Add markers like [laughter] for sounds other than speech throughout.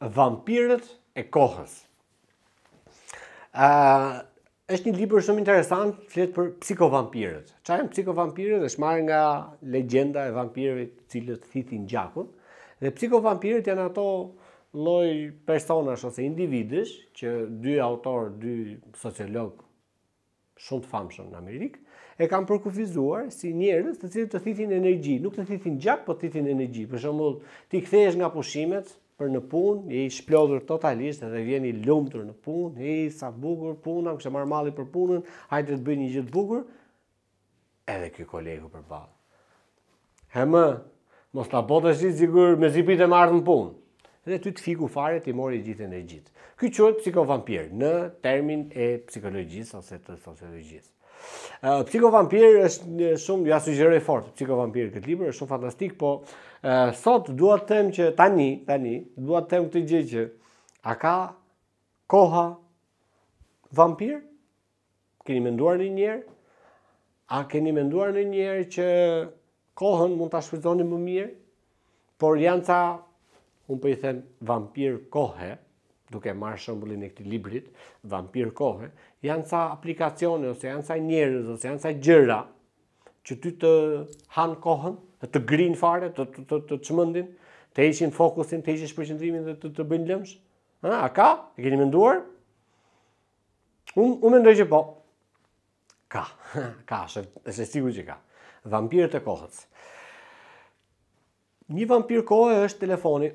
Vampirët e kohës. uh, është një libër shumë interesant, flet për psikovampirët. Çfarë janë psikovampirët? Është marrë nga legjenda e vampirëve, cilët thithin gjakun Dhe psikovampirët janë ato lloj personash ose individësh që dy autor, dy sociolog shumë të famshëm në Amerikë e kanë përkufizuar si njerëz të cilët të thithin energji, nuk të thithin gjak, por të thithin energji. Për shembull, ti kthehesh nga pushimet, për në punë, i shplodhur totalisht dhe vjen i lumtur në punë, i sa bukur puna, kështë marrë mali për punën, hajtë të bëjnë një gjithë bukur, edhe kjo kolegu për balë. He më, mos të bote shi zikur me zipit e marrë në punë. edhe ty të fiku fare, ti mori gjithë e në gjithë. Ky qëtë psikovampirë, në termin e psikologjisë ose të sociologjisë. Psikovampir është një shumë, ja sugjeroj fort, Psikovampir këtë libër, është shumë fantastik, po sot dua të them që tani, tani, dua të them këtë gjë që a ka koha vampir? Keni menduar në njerë, A keni menduar në njerë që kohën mund të shpizoni më mirë? Por janë ca, unë për po i them, vampir kohë, duke marrë shëmbullin e këti librit, vampir kohë, janë sa aplikacione, ose janë sa njerës, ose janë sa gjëra, që ty të hanë kohën, të grinë fare, të të, të, të qëmëndin, të eqin fokusin, të eqin shpërqëndrimin dhe të, të bëjnë lëmsh. A, ka? E keni menduar? Unë un që po. Ka, [laughs] ka, është shë sigur që ka. Vampirët e kohës. Një vampir kohë është telefoni.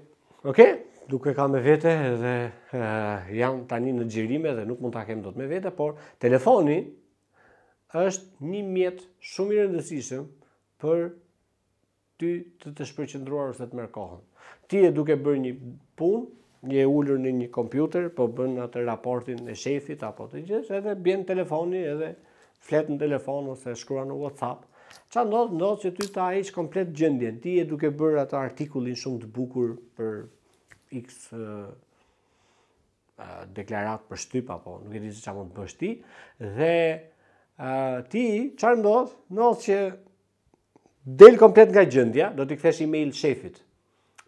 Okej? duke ka kam me vete dhe janë jam tani në xhirime dhe nuk mund ta kem dot me vete, por telefoni është një mjet shumë i rëndësishëm për ty të të shpërqendruar ose të merr kohën. Ti e duke bërë një punë, je ulur në një kompjuter, po bën atë raportin e shefit apo të gjithë, edhe bjen telefoni edhe flet në telefon ose shkruan në WhatsApp. Qa ndodhë? Ndodhë që ty ta ishë komplet gjendjen. Ti e duke bërë atë artikullin shumë të bukur për x deklarat për shtyp apo nuk e di se çfarë mund të bësh ti dhe ti çfarë ndodh ndodhë që del komplet nga gjendja do t'i kthesh email shefit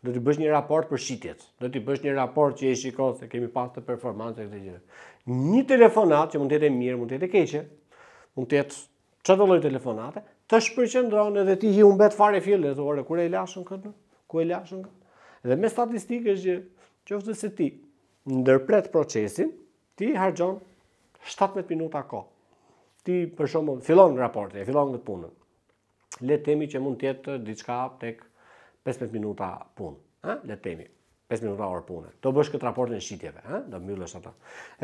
do t'i bësh një raport për shitjet do t'i bësh një raport që e shikon se kemi pas të performancë këtë gjë një telefonat që mund të jetë mirë mund të jetë keqe mund të jetë çdo lloj telefonate të shpërqendron edhe ti hi humbet fare fillet ore kur e lashën këtë ku e lashën këtë Dhe me statistikë është që se ti ndërpret procesin, ti hargjon 17 minuta ko. Ti për shumë fillon në e fillon në punën. Le temi që mund tjetë diçka tek 15 minuta punë. Ha? Le temi. 5 minuta orë punë. Do bësh këtë raportin në shitjeve, ha? do mbyllësh ata.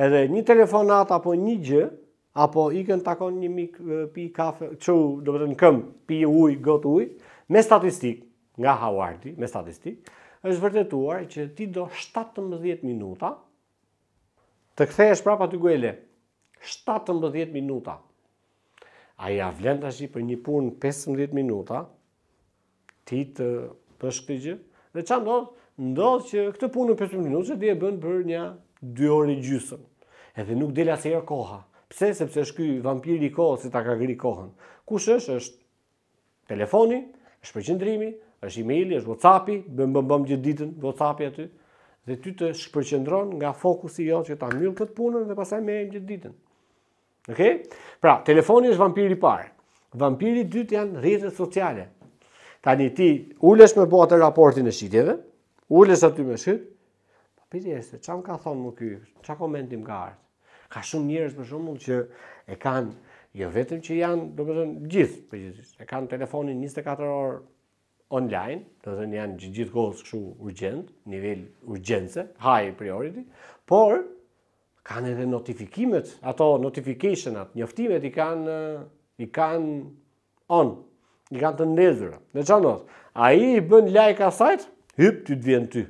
Edhe një telefonat apo një gjë, apo ikën takon një mik pi kafe, çu, do të thënë këmb, pi ujë, gotë ujë, me statistik nga Howardi, me statistik, është vërtetuar që ti do 17 minuta të kthehesh prapa ty gojle. 17 minuta. A ja vlen të për një punë 15 minuta, ti të pësh këtë gjë, dhe që ndodhë? që këtë punë në 15 minuta, që ti e bënë për një 2 orë i Edhe nuk del asë herë koha. Pse? Sepse është ky vampiri i kohë, si ta ka gri kohën. Kush është? është telefoni, është përqendrimi, është e është WhatsApp-i, bëm bëm bëm gjithë ditën WhatsApp-i aty dhe ty të shpërqendron nga fokusi jot që ta mbyll këtë punën dhe pastaj merrem gjithë ditën. Okej? Pra, telefoni është vampiri i parë. Vampiri i dytë janë rrjetet sociale. Tani ti ulesh me botë raportin e shitjeve, ulesh aty me shit. Po pse qa Çam ka thonë më ky? qa komenti më ka ardhur? Ka shumë njerëz për shumë që e kanë jo vetëm që janë, thënë, gjithë, për gjithë. E kanë telefonin 24 orë online, do të thënë janë gjithkohës kështu urgjent, nivel urgjence, high priority, por kanë edhe notifikimet, ato notificationat, njoftimet i kanë i kanë on, i kanë të ndezur. Në çfarë do? Ai i bën like asaj, hyp ti të vjen ty.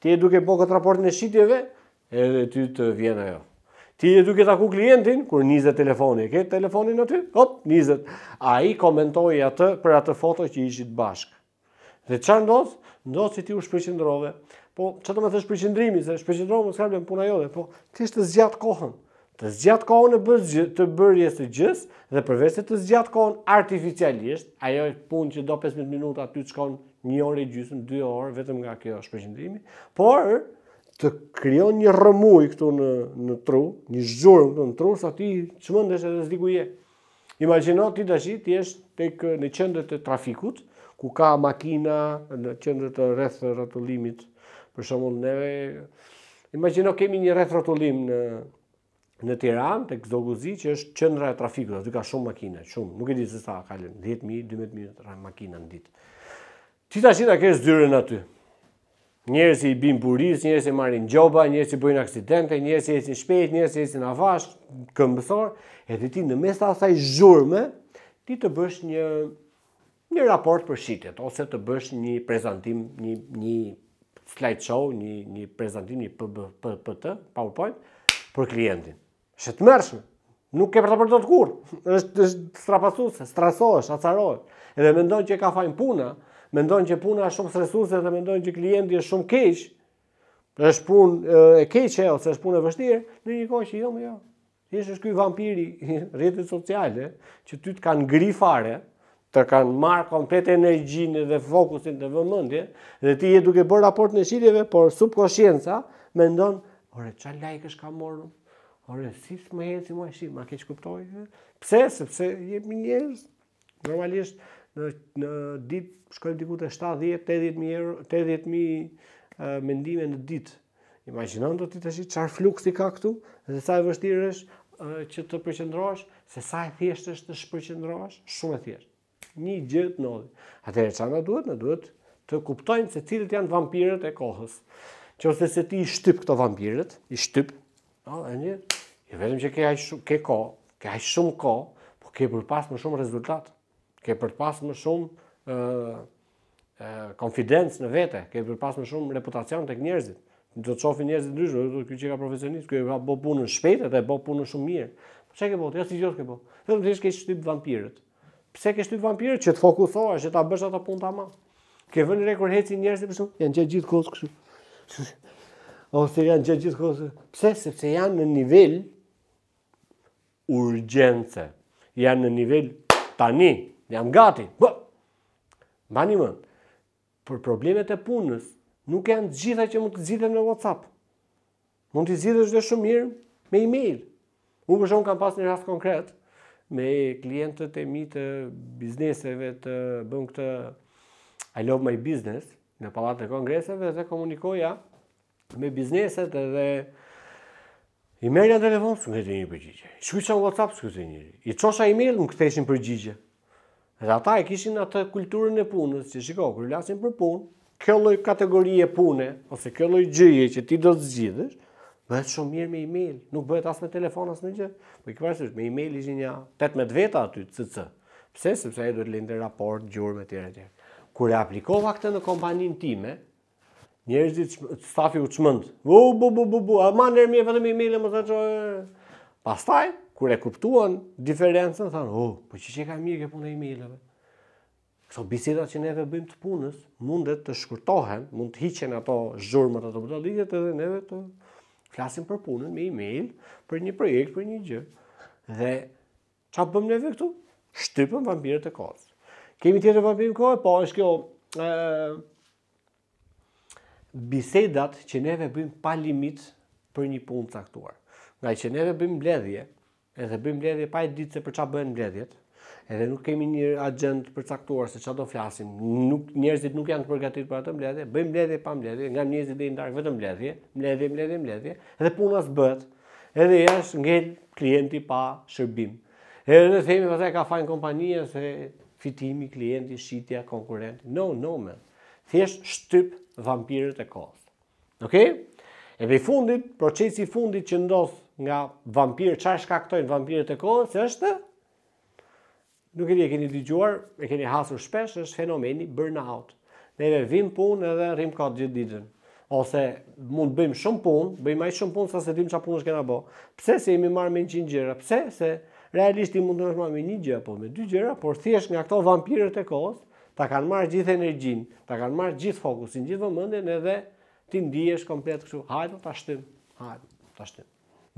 Ti e duke bë po kët raportin e shitjeve, edhe ty të vjen ajo. Ti e duke taku klientin, kur nizet telefoni, e ke telefonin aty? Hop, nizet. A i komentoj atë për atë foto që ishit bashkë. Dhe çfarë ndodh? Ndodh se ti u shpërqendrove. Po çfarë do të thësh shpërqendrimi, se shpërqendrohu mos ka puna jote, po ti të zgjat kohën. Të zgjat kohën e bërë të bërjes të gjës dhe përveç se të zgjat kohën artificialisht, ajo punë që do 15 minuta aty të shkon një orë gjysmë, 2 orë vetëm nga kjo shpërqendrimi, por të krijon një rrëmuj këtu në në tru, një zhurmë këtu në tru, sa ti çmendesh edhe zgjuje. Imagjino ti tash ti je tek në qendër të trafikut, ku ka makina në qendrën të rreth rrotullimit. Për shembull ne imagjino kemi një rreth rrotullim në në Tiranë tek Zoguzi që është qendra e trafikut, aty ka shumë makina, shumë, nuk e di se sa lënë 10000, 12000 makina në ditë. Ti tash ta ke zyrën aty. Njerëz i bin buris, njerëz i marrin gjoba, njerëz i bëjnë aksidente, njerëz i ecin shpejt, njerëz i ecin avash, këmbëthor, edhe ti në mes të asaj zhurme, ti të bësh një një raport për shitjet, ose të bësh një prezentim, një, një slideshow, një, një prezentim, një PPT, PowerPoint, për klientin. Shëtë mërshme, nuk ke për të përdo të kur, [laughs] është, është strapasuse, strasohesh, acarohesh, edhe mendojnë që e ka fajnë puna, mendojnë që puna është shumë stresuse dhe mendojnë që klienti është shumë keq, është punë e keqe ose është punë e vështirë, në një kohë që jo, jo. Ti ky vampiri i [laughs] rrjeteve sociale që ty të kanë ngri fare, të kanë marë komplet energjinë dhe fokusin të vëmëndje, dhe ti je duke bërë raport në shiljeve, por subkoshjenca me ndonë, ore, qa like është ka morë, ore, si së më jetë si më ashtë, ma keqë kuptojë, pse, sepse jemi njerës, normalisht, në, në ditë, shkojmë diku të 7-10, 80.000 mendime në ditë, Imaginon do ti të shqit qarë flukës i ka këtu, dhe sa e vështirë është që të përqendrosh, se sa e thjesht është të shpërqendrosh, shumë e thjeshtë një gjë të ndodhi. Atëherë çfarë na duhet? në duhet të kuptojmë se cilët janë vampirët e kohës. ose se ti i shtyp këto vampirët, i shtyp, no, e një, i vetëm që ke aq shumë ke kohë, ke shumë kohë, po ke përpas më shumë rezultat. Ke përpas më shumë ë ë konfidencë në vete, ke përpas më shumë reputacion tek njerëzit. Do të shohin njerëzit ndryshe, do të thotë ky që ka profesionist, ky e ka bë punën shpejt, dhe e bë punën shumë mirë. Po që ke bë? Ja jo, si gjithë ke bë. Vetëm thjesht ke shtyp vampirët pse ke shtyt vampirët që të fokusohesh që ta bësh ato punë tamam. Ke vënë re kur heci njerëz të janë gjatë gjithë kohës kështu. [laughs] Ose janë gjatë gjithë kohës. Pse? Sepse janë në nivel urgjence. Janë në nivel tani, janë gati. Bë. Mbani më. Për problemet e punës nuk janë të gjitha që mund të zgjidhen në WhatsApp. Mund të zgjidhësh dhe shumë mirë me email. Unë për shumë kam pas një rast konkret, me klientët e mi të bizneseve të bën këtë I love my business në palatë të kongreseve dhe komunikoja me bizneset dhe i merja telefon, së më këtë një përgjigje. I shkuqa në WhatsApp, së këtë një. I qosha e mail, më m'm këtë përgjigje. Dhe ata e kishin atë kulturën e punës, që shiko, kërë lasin për punë, kjo loj kategorie pune, ose kjo loj gjëje që ti do të zgjidhësh, bëhet shumë mirë me email, nuk bëhet as me telefon as në gjë. Po i parasysh me email ishin një 18 veta aty CC. Pse? Sepse ai duhet lindë raport gjurmë etj etj. Kur e aplikova këtë në kompaninë time, njerëzit stafi u çmend. Bu bu bu bu bu, ama nëse më vetëm email më thotë çoj. Pastaj kur e kuptuan diferencën, thanë, "Oh, po që ka mirë ke punë emailave." Kso biseda që neve bëjmë të punës, mundet të shkurtohen, mund të hiqen ato zhurmët ato botalitet edhe neve të flasim për punën me email, për një projekt, për një gjë. Dhe ça bëmë ne këtu? Shtypëm vampirët e kohës. Kemi tjetër vampirë kohë, po është kjo ë bisedat që neve bëjmë pa limit për një punë të caktuar. Nga që neve bëjmë mbledhje, edhe bëjmë mbledhje pa e ditë se për çfarë bëhen mbledhjet, edhe nuk kemi një agent përcaktuar se çfarë do flasim. Nuk njerëzit nuk janë të përgatitur për atë mbledhje. Bëjmë mbledhje pa mbledhje, nga njerëzit deri në darkë vetëm mbledhje, mbledhje, mbledhje, mbledhje, dhe puna s'bëhet. Edhe jashtë ngel klienti pa shërbim. Edhe themi pastaj ka fajin kompania se fitimi klienti, shitja, konkurrent. No, no me. Thjesht shtyp vampirët e kohës. Okej? Okay? Edhe i fundit, procesi i fundit që ndodh nga vampirë, çfarë shkaktojnë vampirët e kohës, është nuk e e keni dëgjuar, e keni hasur shpesh, është fenomeni burnout. Neve vim punë edhe rrim kot gjithë ditën. Ose mund bëjmë shumë punë, bëjmë aq shumë punë sa se dim çfarë punësh kena bë. Pse se jemi marrë me 100 gjëra? Pse se realisht i mund të marrë me një gjë apo me dy gjëra, por thjesht nga këto vampirët e kohës, ta kanë marrë gjithë energjinë, ta kanë marrë gjithë fokusin, gjithë vëmendjen edhe ti ndihesh komplet kështu. Hajde ta shtym. Hajde ta shtym.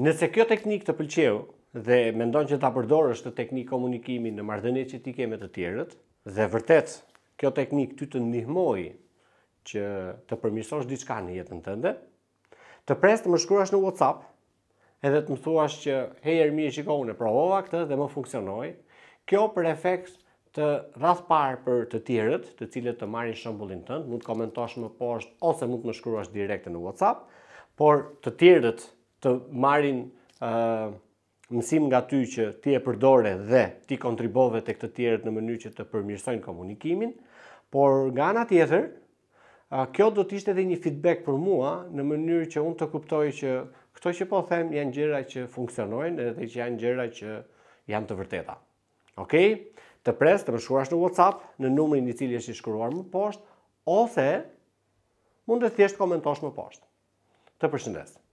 Nëse kjo teknikë të pëlqeu, dhe mendon që ta përdorësh të teknikë komunikimi në marrëdhënie që ti ke me të tjerët dhe vërtet kjo teknikë ty të ndihmoi që të përmirësosh diçka në jetën tënde, të pres të më shkruash në WhatsApp edhe të më thuash që hey Ermi e shikoj unë provova këtë dhe më funksionoi. Kjo për efekt të radh parë për të tjerët, të cilët të marrin shembullin tënd, mund të komentosh më poshtë ose mund të më shkruash direkt në WhatsApp, por të tjerët të marrin ë uh, mësim nga ty që ti e përdore dhe ti kontribove të këtë tjerët në mënyrë që të përmjërsojnë komunikimin, por nga nga tjetër, kjo do të ishte dhe një feedback për mua në mënyrë që unë të kuptoj që këto që po them janë gjera që funksionojnë edhe që janë gjera që janë të vërteta. Ok? Të pres të më shkurash në WhatsApp në numërin i cili është i shkuruar më poshtë, ose mund të thjesht komentosh më poshtë. Të përshëndesë.